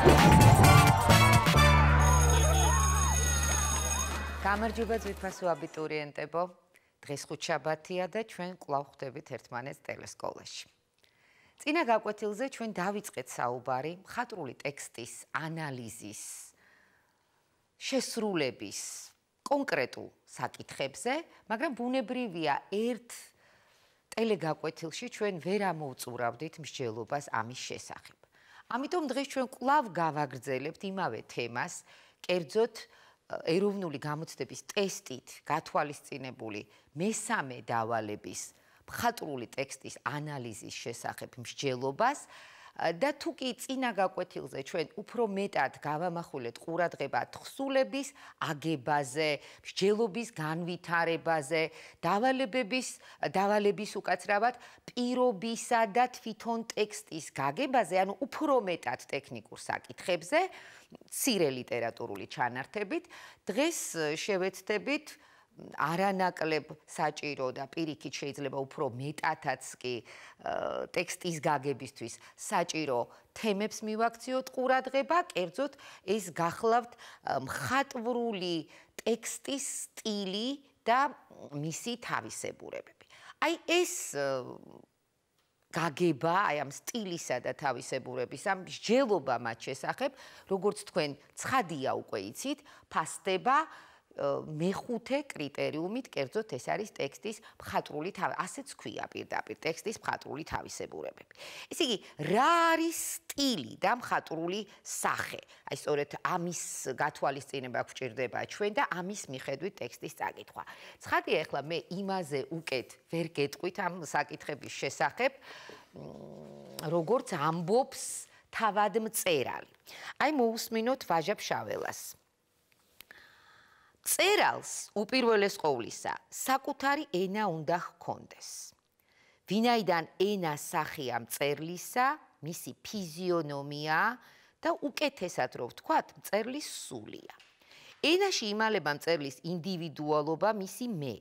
გამარჯობა ძვირფასო აბიტურიენტებო. დღეს ხუთშაბათია და ჩვენ კვლავ ხვდებით ერთმანეთს ტელესკოლაში. წინა გაკვეთილზე ჩვენ დავიწყეთ საუბარი მხატვრული ტექსტის ანალიზის შესრულების კონკრეტულ საკითხებზე, მაგრამ ბუნებრივია ერთ ტელეგაკვეთილში ჩვენ ვერ ამოვწურავდით მსჯელობას ამის შესახებ. ამიტომ დღეს ჩვენ კვლავ გავაგრძელებთ იმავე თემას, კერძოდ ეროვნული გამოცდების ტესტით გათვალისწინებული მესამე დავალების მხატვრული ტექსტის ანალიზის შესახებ მსჯელობას და თუ კი წინა გაკვეთილზე ჩვენ უფრო მეტად გავამახვილეთ ყურადღება თხსულების აგებაზე, მსჯელობის განვითარებაზე, დავალებების დავალების უკაცრავად პირობისა და თვითონ ტექსტის გაგებაზე, ანუ უფრო მეტად ტექნიკურ საკითხებზე, ცირე ლიტერატურული ჩანართებით, დღეს შევეცდებით არანაკლებ საჭირო და პირიქით შეიძლება უფრო მეტათაც კი ტექსტის გაგებისთვის საჭირო თემებს მივაქციოთ ყურადღება, კერძოდ ეს გახლავთ მხატვრული ტექსტის სტილი და მისი თავისებურებები. აი ეს გაგება აი ამ სტილისა და თავისებურების ამ ძლობა მათ შესახებ, როგორც თქვენ ცხადია უკვე იცით, ფასდება მეხუთე კრიტერიუმით, კერძოდ ეს არის ტექსტის მხატვრული თავი, ასეც ქვია პირდაპირ ტექსტის მხატვრული თავისებურებები. ესე იგი, რა არის სტილი და მხატვრული სახე? აი სწორედ ამის გათვალისწინება გვჭირდება ჩვენ და ამის მიხედვით ტექსტის წაკითხვა. ცხადია, ახლა მე იმაზე უკეთ ვერ გეტყვით ამ საკითხების შესახებ, როგორც ამბობს თავად მწერალი. აი მოусმინოთ ვაჟა ფშაველას. წერალს უპირველეს ყოვლისა საკუთარი ენა უნდა ჰქონდეს. ვინაიდან ენა სახია მწერლისა, მისი ფიზიონომია და უკეთესად რო ვთქვათ, მწერლის სულია. ენაში იმალება მწერლის ინდივიდუალობა, მისი მე.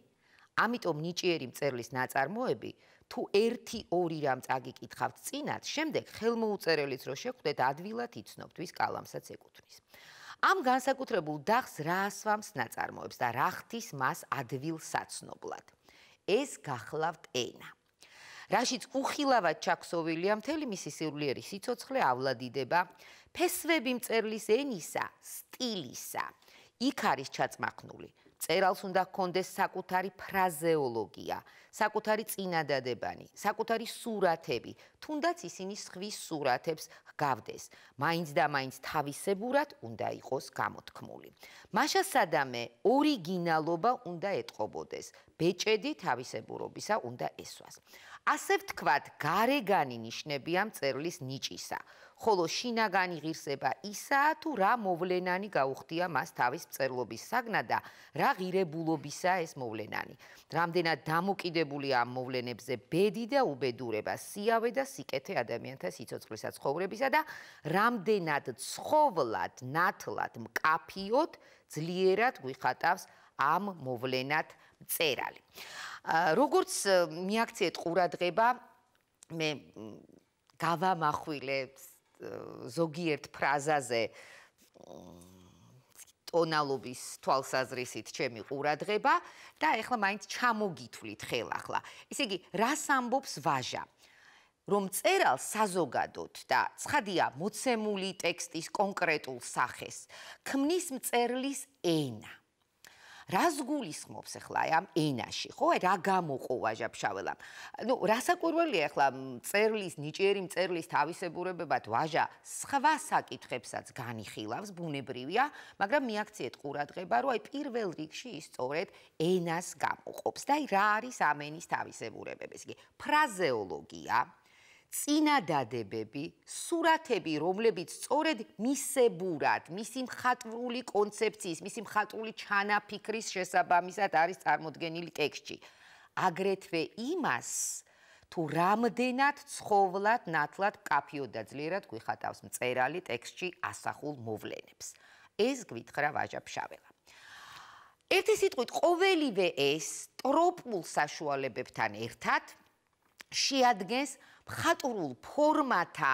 ამიტომ ნიჭიერი მწერლის ნაწარმოები თუ 1-2 რამ წაგიკითხავთ წინათ, შემდეგ ხელმოუწერელიც რო შეგხვდეთ, ადვილად იცნობთ ვის კალამსაც ეკუთვნის. ამ განსაკუთრებულ დახს რა ასვამს ნაწარმოებს და რა ხთის მას ადვილ საცნობლად. ეს გახლავთ ენა. რაშიც უხილავად ჩაქსოვილია მთელი მისი სიურლიერი სიцоცხლე ავლადიდება ფესვები მწერლის ენისა, სტილისა. იქ არის ჩაწმაყნული წერალს უნდა ქონდეს საკუთარი ფრაზეოლოგია, საკუთარი წინადადებანი, საკუთარი სურათები, თუნდაც ისინი სხვის სურათებს გავდეს. მაინც და მაინც თავისებურად უნდა იყოს გამოთქმული. მაშა სადამე ორიგინალობა უნდა ეთყობოდეს. ბეჭედი თავისებურობისა უნდა ესვას. ასე ვთქვათ, გარეგანი ნიშნები ამ წერლის ნიჭისა, ხოლო შინაგანი ღირსება ისაა, თუ რა მოვლენანი გაუხდია მას თავის წერლობის საგნა და რა ღირებულობისა ეს მოვლენანი. რამდენად დამოკიდებულია ამ მოვლენებზე ბედი და უბედურება, სიავე და სიკეთე ადამიანთა სიცოცხლისა ცხოვრებისა და რამდენად ცხოვლად, ნათლად, მკაფიოდ ძლიერად გვიხატავს ამ მოვლენათ წერალი. როგორც მიაქციეთ ყურადღება მე გავამახვილე ზოგიერთ ფრაზაზე ტონალობის თვალსაზრისით ჩემი ყურადღება და ახლა მაინც ჩამოგითვლით ხელახლა. ესე იგი, რას ამბობს ვაჟა? რომ წერალ საზოგადოდ და ცხადია მოცემული ტექსტის კონკრეტულ სახეს, ქმნის მწერლის ენა. რას გულისხმობს ახლა ამ ენაში, ხო? რა გამოყოვაჟებ შაველამ? ნუ რასაკურველია ახლა წერლის ნიჭიერი წერლის თავისებურებებად ვაჟა სხვა საკითხებსაც განიხილავს, ბუნებრივია, მაგრამ მიაქციეთ ყურადღება, რომ აი პირველ რიგში ის სწორედ ენას გამოყოფს და აი რა არის ამ ენის თავისებურებები? ესე იგი ფრაზეოლოგია, წინადადებები, სურათები, რომლებიც სწორედ მისებურად, მისი მხატვრული კონცეფციის, მისი მხატვრული ჩანაფიქრის შესაბამისად არის წარმოდგენილი ტექსტი. აგრეთვე იმას თუ რამდენად ცხოვლად ნათლად კაფიოდა ძლიერად გვიხატავს მწერალი ტექსტში ასახულ მოვლენებს. ეს გვითხრა ვაჟაფშაველა. ერთი სიტყვით, ყოველივე ეს ტროპულ საშუალებებთან ერთად შეადგენს მხატვრულ ფორმათა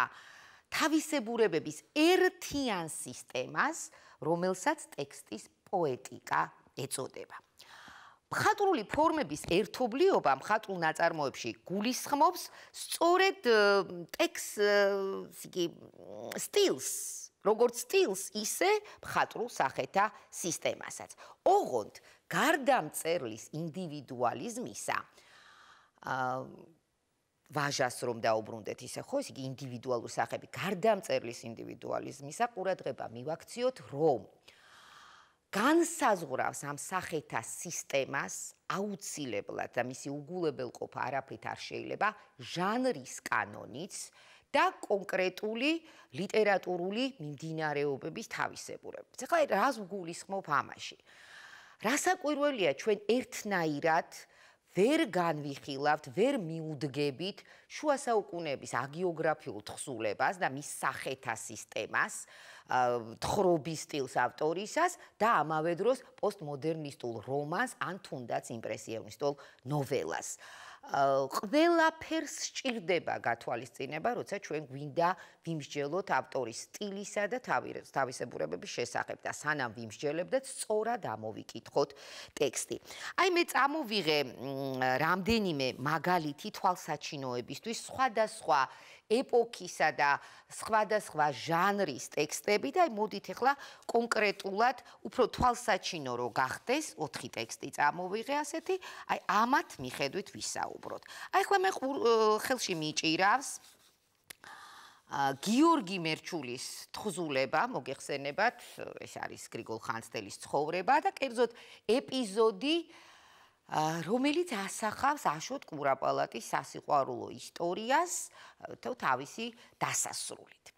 თავისებურებების ერთიან სისტემას, რომელსაც ტექსტის პოეტიკა ეწოდება. მხატვრული ფორმების ერთობლიობა მხატვრულ ნაწარმოებში გულისხმობს სწორედ ტექს იგი სტილს, როგორც სტილს, ისე მხატვრულ სახეთა სისტემასაც. ოღონდ გარდა მწერლის ინდივიდუალიზმისა, აა ვაჟას რომ დაუბრუნდეთ ისე ხო ის იგი ინდივიდუალურ სახეში გარდამწერლის ინდივიდუალიზმისა ყურადღება მივაქციოთ რომ განსაზღვრავს ამ სახეთა სისტემას აუცილებლად და მისი უგულებელყოფა არაფრით არ შეიძლება ჟანრის კანონიც და კონკრეტული ლიტერატურული მიმდინარეობების თავისებურებებს. ახლა რას გულისხმობ ამაში? რასაკვირველია ჩვენ ერთნაირად ვერ განвихილავთ, ვერ მიუდგებით შუა საუკუნეების აგიოგრაფიულ თხზულებას და მის სახეთა სისტემას, თხრობის სტილს ავტორისას და ამავე დროს პოსტმოდერნისტულ რომანს ან თუნდაც იმპრესიონისტულ ნოველას. ყველაფერს სჭირდება გათვალისწინება, როცა ჩვენ გვინდა ვიმსჯელოთ ავტორის სტილისა და თავისებურებების შესახებ და სანამ ვიმსჯელებთ, სწორად ამოვიკითხოთ ტექსტი. აი მე წამოვიღე რამდენიმე მაგალითი თვალსაჩინოებისთვის სხვადასხვა ეპოქისა და სხვადასხვა ჟანრის ტექსტები და აი მოდით ახლა კონკრეტულად უფრო თვალსაჩინო რო გახდეს ოთხი ტექსტი წამოვიღე ასეთი, აი ამათ მიხედვით ვისაუბროთ. აი ახლა მე ხელში მიჭირავს ა გიორგი მერჩულის თხზულება მოგეხსენებათ ეს არის გრიგოლ ხანძთელის ცხოვრება და კერძოდ ეპიზოდი რომელიც ასახავს აშოტ კურაპალატის სასიყვარულო ისტორიას თავისი დასასრულით.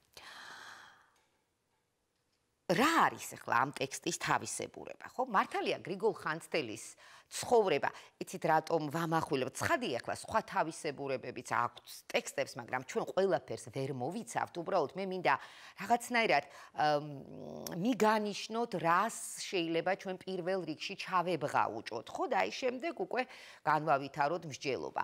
რა არის ახლა ამ ტექსტის თავისებურება, ხო? მართალია გრიგოლ ხანძთელის ცხოვრება, იცით რატომ ვამახვილებ? ცხადია ახლა სხვა თავისებურებებიც აქვს ტექსტებს, მაგრამ ჩვენ ყველაფერს ვერ მოვიცავთ, უბრალოდ მე მინდა რაღაცნაირად მიგანიშნოთ, რას შეიძლება ჩვენ პირველ რიგში ჩავებღა უჭოთ, ხო? და აი შემდეგ უკვე განვავითაროთ მსჯელობა.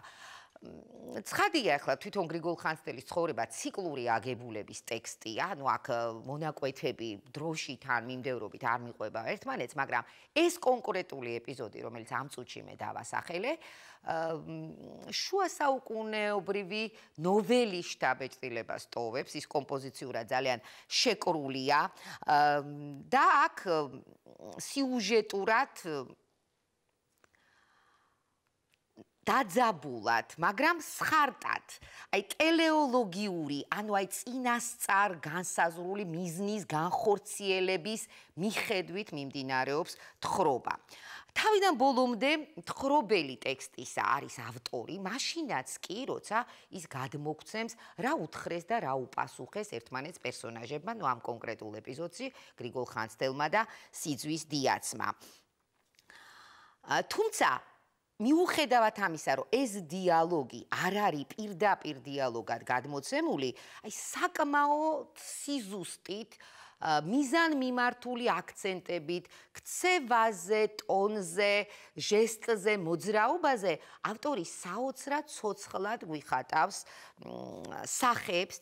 ცხადია ახლა თვითონ გრიგოლ ხანძთელის ცხოვრება ციკლური აგებულების ტექსტი, ანუ აქ მონაკვეთები დროშითან მიმდევრობით არ მიყვება ერთმანეთს, მაგრამ ეს კონკრეტული ეპიზოდი, რომელიც ამ წუთში მე დავასახელე, შუა საუკუნეობრივი ნოველის შტაბეჭდილებას ტოვებს, ის კომპოზიციურად ძალიან შეკრულია და აქ სიუჟეტურად დაძაბულად, მაგრამ სხარტად. აი ტელეოლოგიური, ანუ აი წინასწარ განსაზრული მიზნის განხორციელების მიხედვით მიმდინარეობს თხრობა. თავიდან ბოლომდე თხრობელი ტექსტისა არის ავტორი, მაშინაც კი, როცა ის გადმოგვცემს რა უთხრეს და რა უპასუხეს ერთმანეთს პერსონაჟებმა, ნუ ამ კონკრეტულ ეპიზოდში გრიგოლ ხანძთელმა და სიძვის დიაცმა. თუმცა მიუხედავად ამისა, რომ ეს დიალოგი არ არის პირდაპირ დიალოგად გადმოცემული, აი საკმაო სიზუსტით მიზან მიმართული აქცენტებით, ქცევაზე, ტონზე, ჟესტზე, მოძრაობაზე ავტორი საოცრად ცოცხლად გვიხატავს სახეებს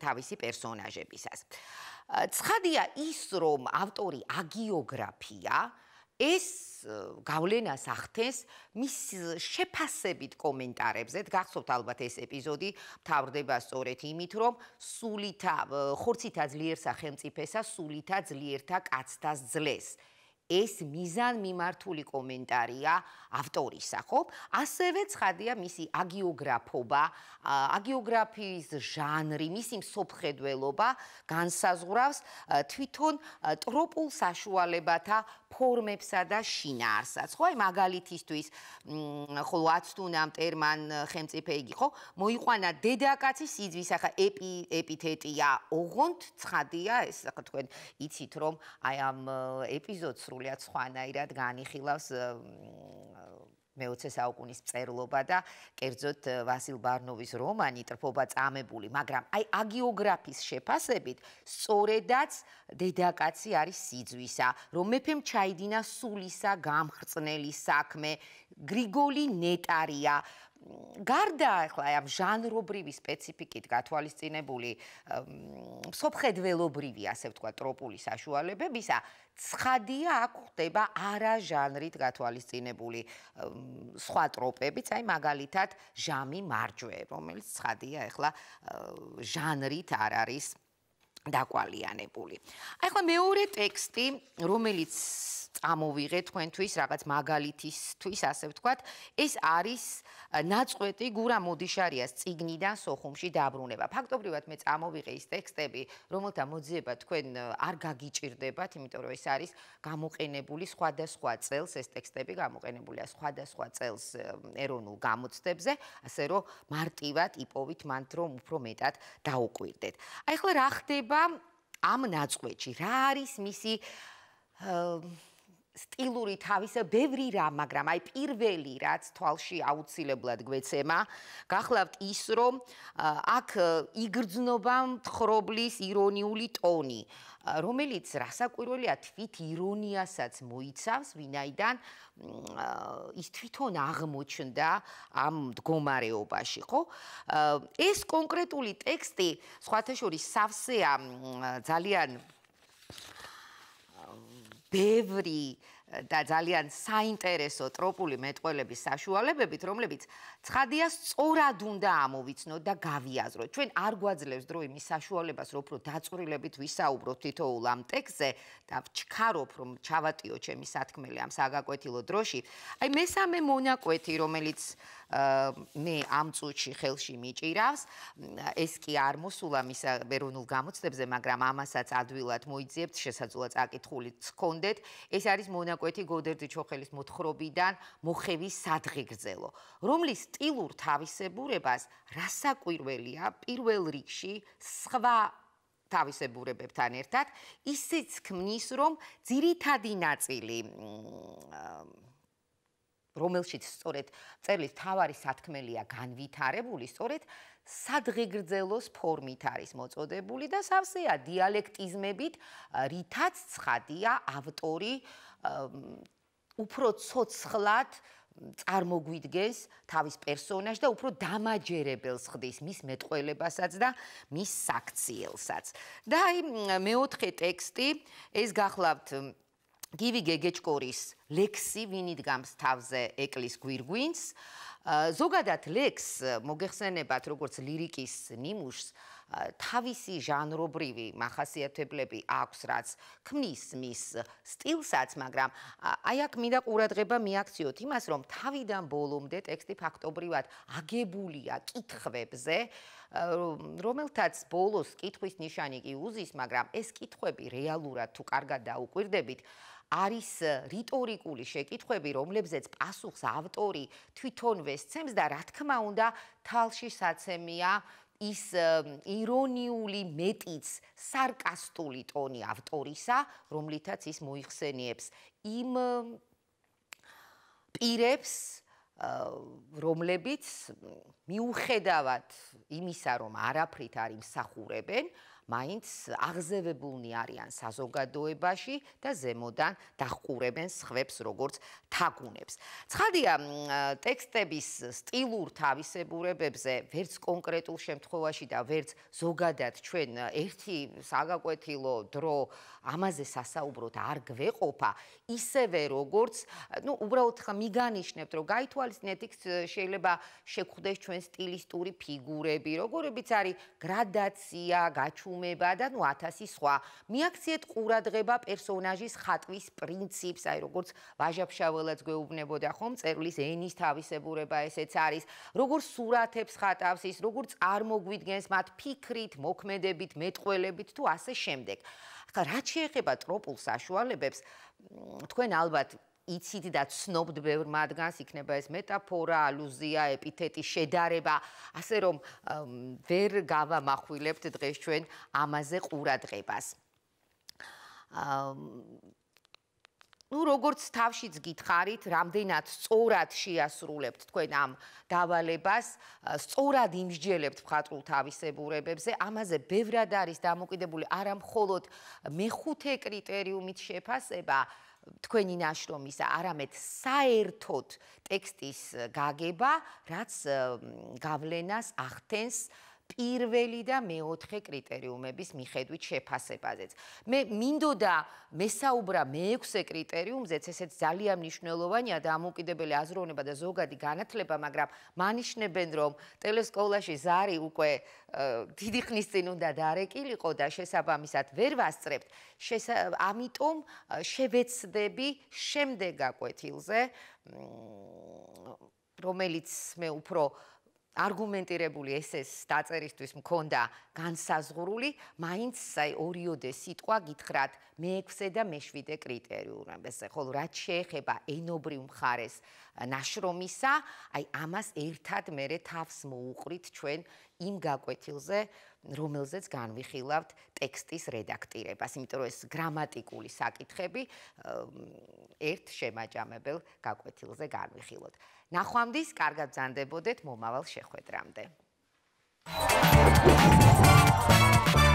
თავისი პერსონაჟებისას. ცხადია ის, რომ ავტორი აგიოგრაფია, ეს გავლენას ახთეს მის შეფასებით კომენტარებზე გახსოვთ ალბათ ეს ეპიზოდი თავდება სწორედ იმით რომ სულითა ხორცითა ძლიერ სახელმწიფესა სულითა ძლიერთა კაცთა ძლეს ეს მიზან მიმართული კომენტარია ავტორისა, ხო? ასევე ცხადია მისი აგიოგრაფობა, აგიოგრაფიის ჟანრი, მისი მსოფხედველობა განსაზღვრავს თვითონ ტროპულ საშუალებათა ფორმებსა და შინაარსაც ხო აი მაგალითისთვის ხო 10 თუნამ ტერმან ხელმწიფე იგი ხო მოიყვანა დედაკაცის სიძვის ახა ეპი ეპითეტია ოღონდ ცხადია ეს ახა თქვენ იცით რომ აი ამ ეპიზოდს სრულიად სხვანაირად განიხილავს მე-20 საუკუნის წერლობა და კერძოდ ვასილ ბარნოვის რომანი ტრფობა წამებული, მაგრამ აი აგიოგრაფის შეფასებით სწორედაც დედაკაცი არის სიძვისა, რომ მეფემ ჩაიდინა სულისა გამხრწნელი საქმე. გრიგოლი ნეტარია, გარდა ახლა ამ ჟანრობრივი სპეციფიკით გათვალისწინებული სოფხედველობრივი ასე ვთქვა ტროპული საშუალებებისა ცხადია აქ ხდება არა ჟანრით გათვალისწინებული სხვა ტროპებიც აი მაგალითად ჟამი მარჯვე რომელიც ცხადია ახლა ჟანრით არ არის დაკვალიანებული. აი ხო მეორე ტექსტი, რომელიც წამოვიღე თქვენთვის რაღაც მაგალითისთვის, ასე ვთქვათ, ეს არის ნაწყვეტი გურა მოდიშარიას წიგნიდან სოხუმში დაბრუნება. ფაქტობრივად მე წამოვიღე ის ტექსტები, რომელთა მოძიება თქვენ არ გაგიჭirdებათ, იმიტომ რომ ეს არის გამოყენებული სხვადასხვა წელს, ეს ტექსტები გამოყენებულია სხვადასხვა წელს ეროვნულ გამოცდებზე, ასე რომ მარტივად იპოვით მანდ რომ უფრო მეტად დაუკვირდეთ. აი ხო რა ხდება ხდება ამ ნაწყვეტში რა არის მისი სტილური თავისა ბევრი რა, მაგრამ აი პირველი რაც თვალში აუცილებლად გვეცემა, გახლავთ ის, რომ აქ იგრძნობა მთხრობლის ირონიული ტონი, რომელიც რასაკვირველია თვით ირონიასაც მოიცავს, ვინაიდან ის თვითონ აღმოჩნდა ამ მდგომარეობაში, ხო? ეს კონკრეტული ტექსტი, სხვათა შორის, სავსეა ძალიან ベーブリー და ძალიან საინტერესო ტროპული მეტყოლების საშუალებებით, რომლებიც ცხადია სწორად უნდა ამოვიცნოთ და გავიაზროთ. ჩვენ არ გვაძლევს დრო იმის საშუალებას, რომ უფრო დაწურილებით ვისაუბროთ თითოეულ ამ ტექსზე და ჩქაროთ, რომ ჩავატიო ჩემი სათქმელი ამ საგაკვეთილო დროში. აი მესამე მონაკვეთი, რომელიც მე ამ წუთში ხელში მიჭირავს, ეს კი არ მოსულა მის ეროვნულ გამოცდებზე, მაგრამ ამასაც ადვილად მოიძიებთ, შესაძლოა წაკითხულიც ქონდეთ. ეს არის მონაკვეთი ნაკვეთი გოდერძი ჩოხელის მოთხრობიდან მოხევის სადღი გრძელო, რომლის სტილურ თავისებურებას რასაკვირველია პირველ რიგში სხვა თავისებურებებთან ერთად ისიც ქმნის, რომ ძირითადი ნაწილი რომელშიც სწორედ წერილის თავი სათქმელია განვითარებული, სწორედ სადღეგრძელოს ფორმით არის მოწოდებული და სავსეა დიალექტიზმებით, რითაც ცხადია ავტორი აა უფრო ცოცხლად წარმოგვიდგეს თავის პერსონაჟს და უფრო დამაჯერებელს ხდის მის მეტყველებასაც და მის საქციელსაც. და აი მეოთხე ტექსტი ეს გახლავთ გივი გეგეჭკორის ლექსი ვინიდგამს თავზე ეკლის გვირგვინს. ზოგადად ლექს მოგეხსენებათ როგორც ლირიკის ნიმუშს თავისი ჟანრობრივი მახასიათებლები აქვს, რაც ქმნის მის სტილსაც, მაგრამ აი აქ მინდა ყურადღება მიაქციოთ იმას, რომ თავიდან ბოლომდე ტექსტი ფაქტობრივად აგებულია კითხვებზე, რომელთაც ბოლოს კითხვის ნიშანი კი უზის, მაგრამ ეს კითხვები რეალურად თუ კარგად დაუკვირდებით არის რიტორიკული შეკითხვები, რომლებზეც პასუხს ავტორი თვითონვე სცემს და რა თქმა უნდა, თალში საცემია ის ირონიული მეტიც sarkastuli toni ავტორისა, რომლითაც ის მოიხსენიებს იმ პირებს, რომლებიც მიუხედავად იმისა, რომ არაფრით არის მსახურებენ, მაინც აღზევებულნი არიან საზოგადოებაში და ზემოდან დახყურებენ ხვებს როგორც თაგუნებს. ცხადია, ტექსტების სტილურ თავისებურებებზე ვერც კონკრეტულ შემთხვევაში და ვერც ზოგადად ჩვენ ერთი საგაკვეთილო დრო ამაზე სასაუბროთ არ გვეყოფა, ისევე როგორც, ну, უბრალოდ ხა მიგანიშნებთ, რომ გაითვალისწინეთ იქ შეიძლება შეგხვდეს ჩვენ სტილისტური ფიგურები, როგორებიც არის გრადაცია, გაჩუმება ბუმება და ნუ 1000 სხვა. მიაქციეთ ყურადღება პერსონაჟის ხატვის პრინციპს, აი როგორც ვაჟაფშაველაც გვეუბნებოდა ხომ წერლის ენის თავისებურება ესეც არის. როგორც სურათებს ხატავს ის, როგორც არ მოგვიდგენს მათ ფიქრით, მოქმედებით, მეტყველებით თუ ასე შემდეგ. ახლა რაც შეეხება ტროპულ საშუალებებს, თქვენ ალბათ იცით და ცნობთ ბევრ მათგანს, იქნება ეს მეტაფორა, ალუზია, ეპითეტი, შედარება, ასე რომ ვერ გავამახვილებთ დღეს ჩვენ ამაზე ყურადღებას. ну როგორც თავშიც გითხარით, რამდენად სწორად შეასრულებთ თქვენ ამ დავალებას, სწორად იმსჯელებთ მხატვრულ თავისებურებებზე, ამაზე ბევრად არის დამოკიდებული არა მხოლოდ მეხუთე კრიტერიუმით შეფასება, თქვენი ნაშრომისა, არამედ საერთოდ ტექსტის გაგება, რაც გავლენას ახდენს პირველი და მეოთხე კრიტერიუმების მიხედვით შეფასებაზეც. მე მინდოდა მესაუბრა მეექვსე კრიტერიუმზეც, ესეც ძალიან მნიშვნელოვანია და ამოუკიდებელი აზროვნება და ზოგადი განათლება, მაგრამ მანიშნებენ, რომ ტელესკოლაში ზარი უკვე დიდი ხნის წინ უნდა დარეკილიყო და შესაბამისად ვერ ვასწრებთ. ამიტომ შევეცდები შემდეგ აკვეთილზე, რომელიც მე უფრო არგუმენტირებული ესეს დაწერისთვის მქონდა განსაზღვრული, მაინც აი ორიოდე სიტყვა გითხრათ მე-6-ე და მე-7-ე კრიტერიუმებზე. ხოლო რაც შეეხება ენობრივ მხარეს ნაშრომისა, აი ამას ერთად მე-თავს მოუყრით ჩვენ იმ გაკვეთილზე, რომელზეც განвихილავთ ტექსტის რედაქტირებას, იმიტომ რომ ეს გრამატიკული საკითხები ერთ შემაჯამებელ გაკვეთილზე განвихილოთ. ნახვამდის, კარგად ზანდებოდეთ მომავალ შეხვედრამდე. Thank you.